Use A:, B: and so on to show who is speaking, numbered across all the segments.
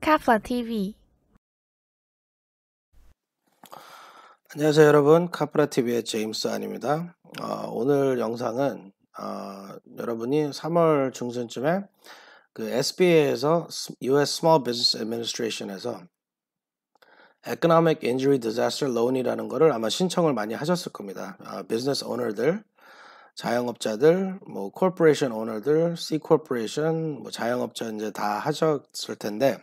A: 카플라 TV 안녕하세요 여러분 카프라 TV의 제임스 안입니다. 어, 오늘 영상은 어, 여러분이 3월 중순쯤에 그 SBA에서 US Small Business Administration에서 Economic Injury Disaster Loan이라는 거를 아마 신청을 많이 하셨을 겁니다. 비즈니스 어, 오너들 자영업자들, 뭐 corporation owner들, C corporation, 뭐 자영업자 이제 다 하셨을 텐데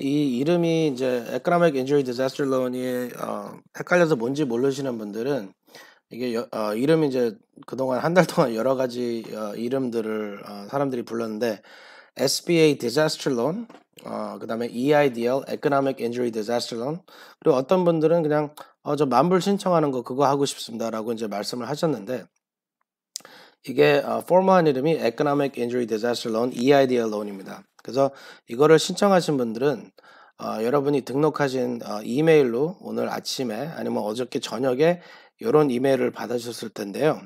A: 이 이름이 이제 economic injury disaster loan이 어, 헷갈려서 뭔지 모르시는 분들은 이게 여, 어, 이름이 이제 그동안 한 달 동안 여러 가지 어, 이름들을 어, 사람들이 불렀는데 SBA disaster loan 어, 그다음에 EIDL economic injury disaster loan 그리고 어떤 분들은 그냥 어, 저 만불 신청하는 거 그거 하고 싶습니다라고 이제 말씀을 하셨는데 이게 포멀한 어, 이름이 Economic Injury Disaster Loan EIDL 입니다 그래서 이거를 신청하신 분들은 어, 여러분이 등록하신 어, 이메일로 오늘 아침에 아니면 어저께 저녁에 이런 이메일을 받으셨을 텐데요.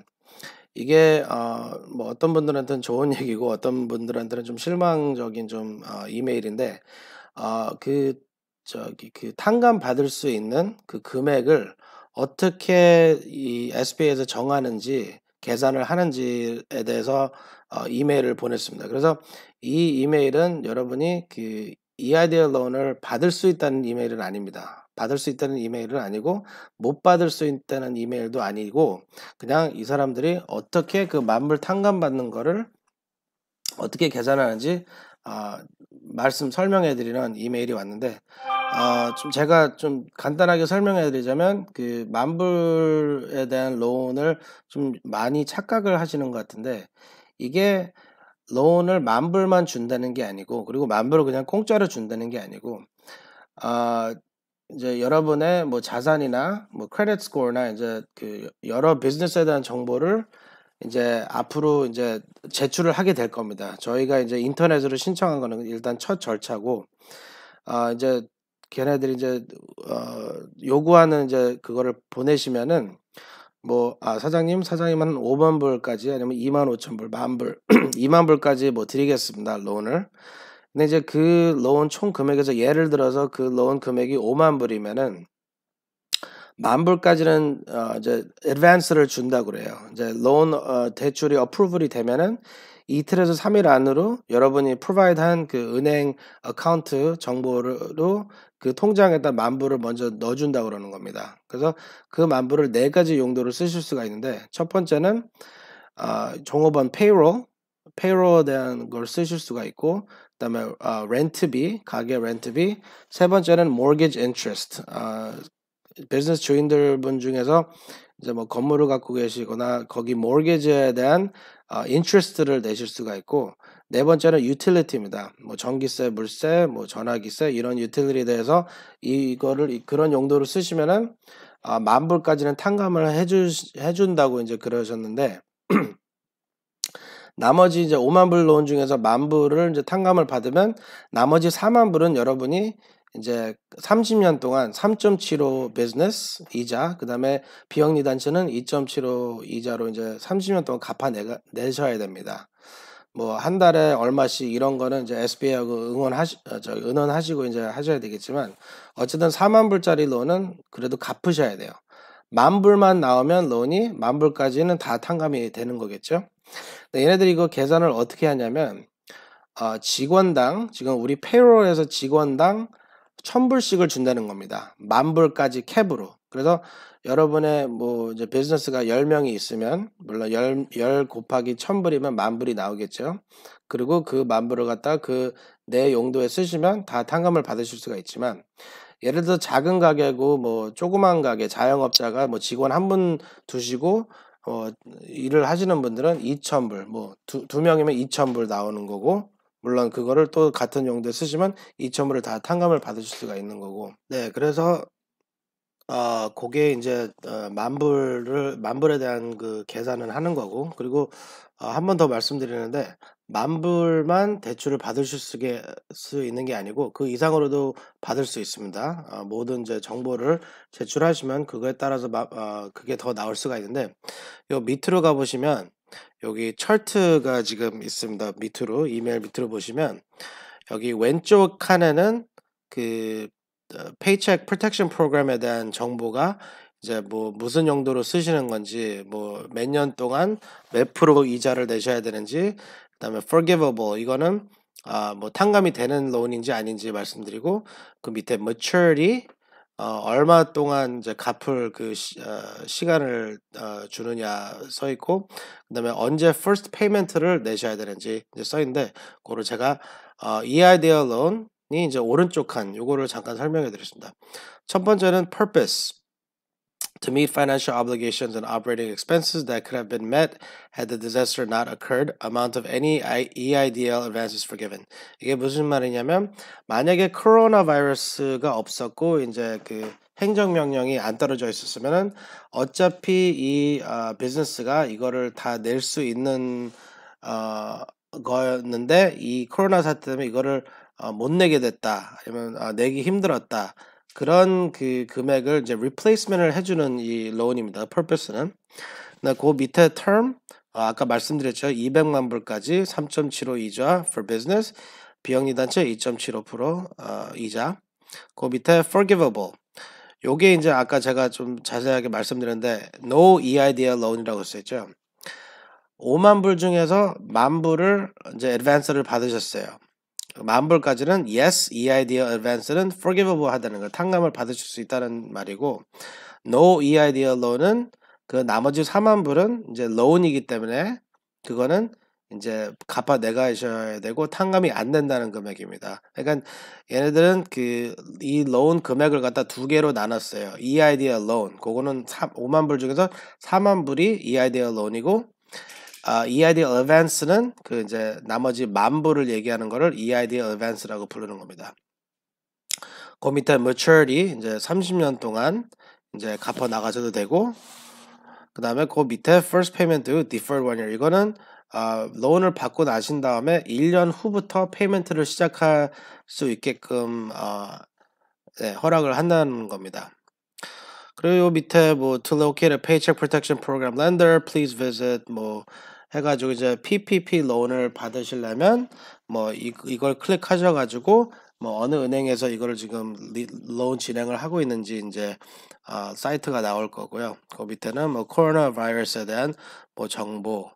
A: 이게 어, 뭐 어떤 분들한테는 좋은 얘기고 어떤 분들한테는 좀 실망적인 좀 어, 이메일인데 어, 그 저기 그 탕감 받을 수 있는 그 금액을 어떻게 이 SBA에서 정하는지 계산을 하는지에 대해서 어, 이메일을 보냈습니다. 그래서 이 이메일은 여러분이 그 이아이디어 론을 받을 수 있다는 이메일은 아닙니다. 받을 수 있다는 이메일은 아니고 못 받을 수 있다는 이메일도 아니고 그냥 이 사람들이 어떻게 그 만물 탕감 받는 거를 어떻게 계산하는지 아, 말씀 설명해 드리는 이메일이 왔는데 아좀 제가 좀 간단하게 설명해 드리자면 그 만불에 대한 론을 좀 많이 착각을 하시는 것 같은데 이게 론을 만불만 준다는 게 아니고 그리고 만불을 그냥 공짜로 준다는 게 아니고 아 이제 여러분의 뭐 자산이나 뭐 크레딧 스코어나 이제 그 여러 비즈니스에 대한 정보를 이제 앞으로 이제 제출을 하게 될 겁니다. 저희가 이제 인터넷으로 신청한 거는 일단 첫 절차고, 아, 이제 걔네들이 이제 어, 요구하는 이제 그거를 보내시면은 뭐 아 사장님 사장님 은 5만 불까지 아니면 2만 5천 불, 만 불, 2만 불까지 뭐 드리겠습니다 론을. 근데 이제 그론 총 금액에서 예를 들어서 그론 금액이 5만 불이면은 만 불까지는 어, 이제 advance를 준다 그래요. 이제 론 어, 대출이 어프로벌이 되면은 이틀에서 3일 안으로 여러분이 프로바이드한 그 은행 어카운트 정보로 그 통장에다 만불을 먼저 넣어준다 고 그러는 겁니다. 그래서 그 만불을 네 가지 용도로 쓰실 수가 있는데 첫 번째는 어, 종업원 페이로 페이로에 대한 걸 쓰실 수가 있고 그다음에 어, 렌트비 가게 렌트비 세 번째는 mortgage interest 어, 아, 비즈니스 주인들 분 중에서 이제 뭐 건물을 갖고 계시거나 거기 m o 지에 대한 어, 인트레스트를 내실 수가 있고 네 번째는 유틸리티입니다. 뭐 전기세, 물세, 뭐 전화기세 이런 유틸리티에 대해서 이거를 그런 용도로 쓰시면은 아, 어, 만 불까지는 탕감을 해주 해준다고 이제 그러셨는데 나머지 이제 5만 불 로운 중에서 만 불을 이제 탕감을 받으면 나머지 4만 불은 여러분이 이제 30년 동안 3.75 비즈니스 이자 그다음에 비영리 단체는 2.75 이자로 이제 30년 동안 갚아 내셔야 됩니다. 뭐 한 달에 얼마씩 이런 거는 이제 SBI하고 응원하시 어, 저 은원하시고 이제 하셔야 되겠지만 어쨌든 4만 불짜리 론은 그래도 갚으셔야 돼요. 만 불만 나오면 론이 만 불까지는 다 탕감이 되는 거겠죠. 얘네들이 이거 계산을 어떻게 하냐면 어, 직원당 지금 우리 페이롤에서 직원당 천불씩을 준다는 겁니다. 만불까지 캡으로. 그래서 여러분의 뭐 이제 비즈니스가 10명이 있으면 물론 10, 10 곱하기 1000불이면 만불이 나오겠죠. 그리고 그 만불을 갖다 그 내 용도에 쓰시면 다 탕감을 받으실 수가 있지만 예를 들어 작은 가게고 뭐 조그만 가게 자영업자가 뭐 직원 한 분 두시고 어 일을 하시는 분들은 2,000불 뭐 두 두 명이면 2,000불 나오는 거고 물론 그거를 또 같은 용도에 쓰시면 이0 0 0불을다 탕감을 받으실 수가 있는 거고. 네, 그래서 어, 그게 이제 어, 만불을 만불에 대한 그 계산은 하는 거고 그리고 어, 한번 더 말씀드리는데 만불만 대출을 받으실 수게, 수 있는 게 아니고 그 이상으로도 받을 수 있습니다. 어, 모든 이제 정보를 제출하시면 그거에 따라서 마, 어, 그게 더 나올 수가 있는데 요 밑으로 가 보시면 여기 철트가 지금 있습니다. 밑으로 이메일 밑으로 보시면 여기 왼쪽 칸에는 그 페이첵 프로텍션 프로그램에 대한 정보가 이제 뭐 무슨 용도로 쓰시는 건지 뭐 몇 년 동안 몇 프로 이자를 내셔야 되는지 그다음에 forgivable 이거는 아 뭐 탕감이 되는 론인지 아닌지 말씀드리고 그 밑에 maturity 어, 얼마 동안 이제 갚을 그 시, 어, 시간을 어, 주느냐 써 있고 그다음에 언제 first payment를 내셔야 되는지 이제 써 있는데 그거를 제가 어, EIDL loan이 이제 오른쪽 칸 요거를 잠깐 설명해 드렸습니다. 첫 번째는 purpose to meet financial obligations and operating expenses that could have been met had the disaster not occurred, amount of any EIDL advances forgiven. 이게 무슨 말이냐면 만약에 코로나 바이러스가 없었고 이제 그 행정 명령이 안 떨어져 있었으면은 어차피 이 어, 비즈니스가 이거를 다 낼 수 있는 어, 거였는데 이 코로나 사태 때문에 이거를 어, 못 내게 됐다 아니면 어, 내기 힘들었다 그런 그 금액을 이제 replacement을 해주는 이 loan입니다. purpose는. 그 밑에 term 아, 아까 말씀드렸죠. 200만 불까지 3.75 이자 for business 비영리단체 2.75% 어, 이자. 그 밑에 forgivable 요게 이제 아까 제가 좀 자세하게 말씀드렸는데 no EIDL loan이라고 쓰였죠 5만 불 중에서 만 불을 이제 advance를 받으셨어요. 만불까지는 yes, 이 아이디어 advance는 forgivable 하다는 거 탕감을 받으실 수 있다는 말이고 no, EID 디어 l o a n 은그 나머지 4만 불은 이제 loan이기 때문에 그거는 이제 갚아 내가셔야 되고 탕감이 안 된다는 금액입니다. 그러니까 얘네들은 그 이 loan 금액을 갖다 두 개로 나눴어요. EID 디어 loan 그거는 3, 5만 불 중에서 4만 불이 이 아이디어 loan이고 아, EID advance는 그 이제 나머지 만부를 얘기하는 거를 EID advance라고 부르는 겁니다. 그 밑에 maturity 이제 30년 동안 이제 갚아 나가셔도 되고 그 다음에 그 밑에 first payment due deferred one year 이거는 아, 론을 받고 나신 다음에 1년 후부터 페이먼트를 시작할 수 있게끔 어, 네, 허락을 한다는 겁니다. 그리고 밑에 뭐 to locate a paycheck protection program lender, please visit 뭐 해가지고 이제 PPP 론을 받으시려면 뭐 이, 이걸 클릭하셔가지고 뭐 어느 은행에서 이거를 지금 리, 론 진행을 하고 있는지 이제 어, 사이트가 나올 거고요. 그 밑에는 뭐 코로나 바이러스에 대한 뭐 정보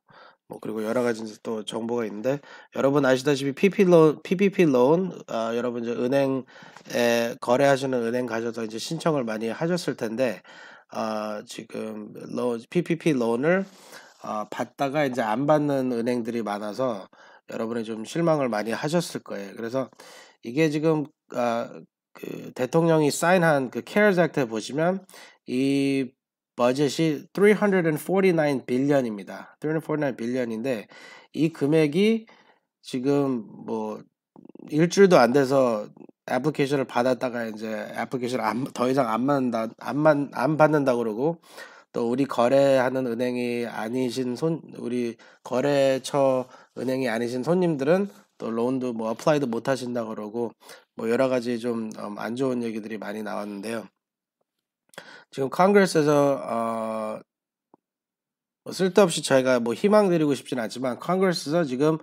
A: 뭐 그리고 여러 가지 또 정보가 있는데 여러분 아시다시피 PPP 론 PPP 론 어, 여러분 이제 은행에 거래하시는 은행 가셔서 이제 신청을 많이 하셨을 텐데 어, 지금 로, PPP 론을 어, 받다가 이제 안 받는 은행들이 많아서 여러분이 좀 실망을 많이 하셨을 거예요. 그래서 이게 지금 아, 그 대통령이 사인한 그 CARES Act에 보시면 이 버젯이 349 빌리언입니다. 349 빌리언인데 이 금액이 지금 뭐 일주일도 안 돼서 애플리케이션을 받았다가 이제 애플리케이션 을 안, 더 이상 안 받는다 안안 받는다 그러고 또 우리 거래하는 은행이 아니신 손 우리 거래처 은행이 아니신 손님들은 또 론도 뭐어플라이드못 하신다 그러고 뭐 여러 가지 좀안 음, 좋은 얘기들이 많이 나왔는데요. 지금 컨그레스에서 어 뭐 쓸데없이 저희가 뭐 희망 드리고 싶진 않지만 컨그레스에서 지금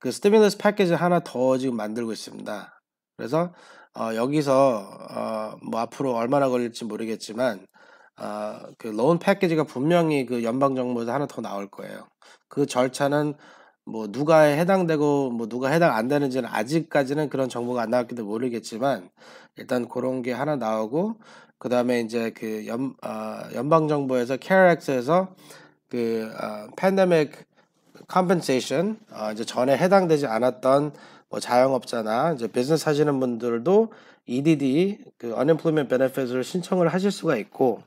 A: 그 스티뮬러스 패키지 하나 더 지금 만들고 있습니다. 그래서 어 여기서 어뭐 앞으로 얼마나 걸릴지 모르겠지만 아, 그 로운 패키지가 분명히 그 연방 정부에서 하나 더 나올 거예요. 그 절차는 뭐 누가 해당되고 뭐 누가 해당 안 되는지는 아직까지는 그런 정보가 안 나왔기 도 모르겠지만 일단 그런 게 하나 나오고 그 다음에 이제 그 연, 아, 연방 정부에서 캐렉스에서 그 아, 팬데믹 컴펜세이션 어 이제 전에 해당되지 않았던 뭐 자영업자나 이제 비즈니스 하시는 분들도 EDD 그언 n 플 m p l o y m e 을 그 신청을 하실 수가 있고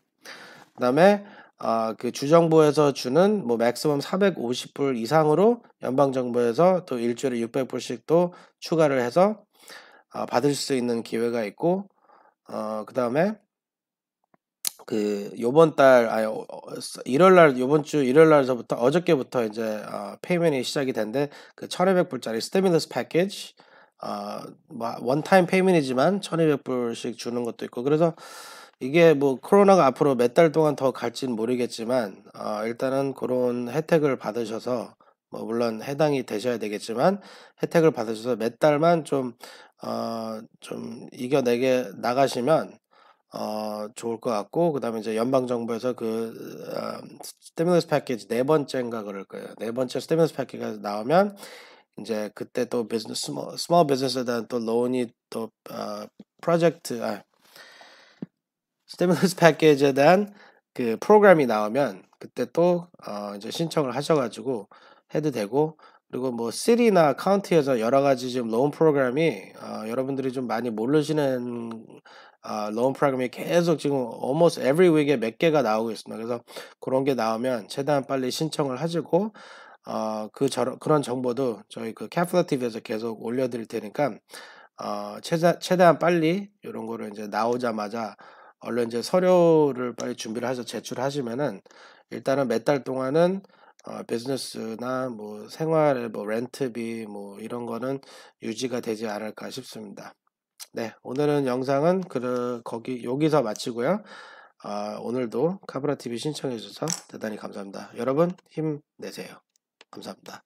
A: 그다음에 어, 그 주정부에서 주는 뭐 맥스멈 450불 이상으로 연방 정부에서 또 일주일에 600불씩 또 추가를 해서 어, 받을 수 있는 기회가 있고 어, 그다음에 그 요번 달 아니 1월 어, 날 요번 주 일월 날서부터 어저께부터 이제 어, 아, 페이먼이 시작이 된데 그 1,200불짜리 스테미너스 패키지 어, 뭐 원타임 페이먼이지만 1,200불씩 주는 것도 있고 그래서 이게 뭐 코로나가 앞으로 몇 달 동안 더 갈지는 모르겠지만 어, 일단은 그런 혜택을 받으셔서 뭐 물론 해당이 되셔야 되겠지만 혜택을 받으셔서 몇 달만 좀어좀 어, 좀 이겨내게 나가시면 어 좋을 것 같고 그다음에 이제 연방 정부에서 그 어, 스테미너스 패키지 네 번째인가 그럴 거예요 네 번째 스테미너스 패키지가 나오면 이제 그때 또 비즈니스 스몰, 스몰 비즈니스에 대한 또 로운이 또 어, 프로젝트 아 스테뮬러스 패키지에 대한 그 프로그램이 나오면 그때 또어 이제 신청을 하셔가지고 해도 되고 그리고 뭐 시리나 카운티에서 여러 가지 지금 로운 프로그램이 어 여러분들이 좀 많이 모르시는 어 로운 프로그램이 계속 지금 almost every week에 몇 개가 나오고 있습니다. 그래서 그런 게 나오면 최대한 빨리 신청을 하시고 어그 저러, 그런 정보도 저희 그 캐플러 티 v 에서 계속 올려드릴 테니까 어 최대, 최대한 빨리 이런 거를 이제 나오자마자 얼른 이제 서류를 빨리 준비를 해서 제출하시면은 일단은 몇 달 동안은 어, 비즈니스나 뭐 생활의 뭐 렌트비 뭐 이런 거는 유지가 되지 않을까 싶습니다. 네, 오늘은 영상은 그 거기 여기서 마치고요. 아, 오늘도 카브라 TV 신청해 주셔서 대단히 감사합니다. 여러분 힘 내세요. 감사합니다.